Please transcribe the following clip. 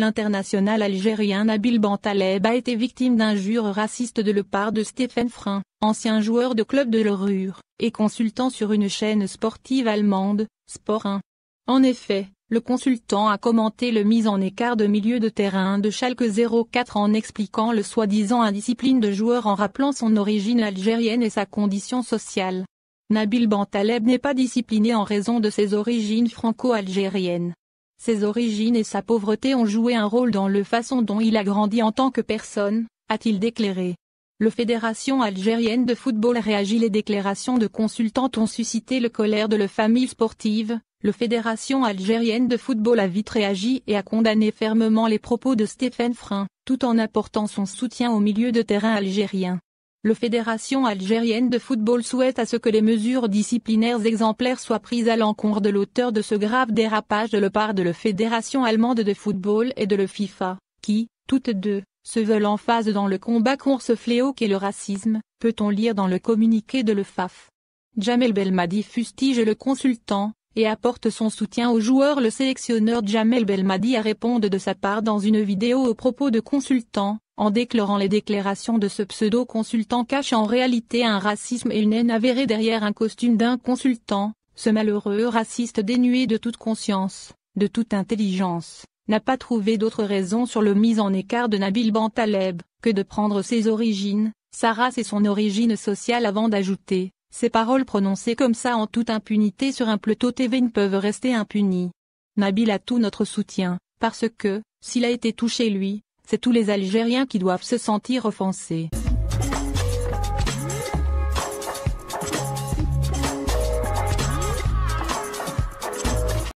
L'international algérien Nabil Bentaleb a été victime d'injures racistes de la part de Stéphane Frein, ancien joueur de club de Lorure, et consultant sur une chaîne sportive allemande, Sport 1. En effet, le consultant a commenté le mise en écart de milieu de terrain de Schalke 04 en expliquant le soi-disant indiscipline de joueur en rappelant son origine algérienne et sa condition sociale. Nabil Bentaleb n'est pas discipliné en raison de ses origines franco-algériennes. Ses origines et sa pauvreté ont joué un rôle dans le façon dont il a grandi en tant que personne, a-t-il déclaré. Le Fédération algérienne de football a réagi, Les déclarations de consultantes ont suscité le colère de la famille sportive. Le Fédération algérienne de football a vite réagi et a condamné fermement les propos de Stéphane Frein, tout en apportant son soutien au milieu de terrain algérien. La Fédération algérienne de football souhaite à ce que les mesures disciplinaires exemplaires soient prises à l'encontre de l'auteur de ce grave dérapage de la part de la Fédération allemande de football et de le FIFA, qui, toutes deux, se veulent en phase dans le combat contre ce fléau qu'est le racisme, peut-on lire dans le communiqué de FAF. Jamel Belmadi fustige le consultant, et apporte son soutien au joueur Le sélectionneur Jamel Belmadi a répondu de sa part dans une vidéo aux propos de consultant, en déclarant les déclarations de ce pseudo-consultant cache en réalité un racisme et une haine avérée derrière un costume d'un consultant, ce malheureux raciste dénué de toute conscience, de toute intelligence, n'a pas trouvé d'autre raison sur le mise en écart de Nabil Bantaleb, que de prendre ses origines, sa race et son origine sociale avant d'ajouter, ces paroles prononcées comme ça en toute impunité sur un plateau TV ne peuvent rester impunies. Nabil a tout notre soutien, parce que, s'il a été touché lui, c'est tous les Algériens qui doivent se sentir offensés.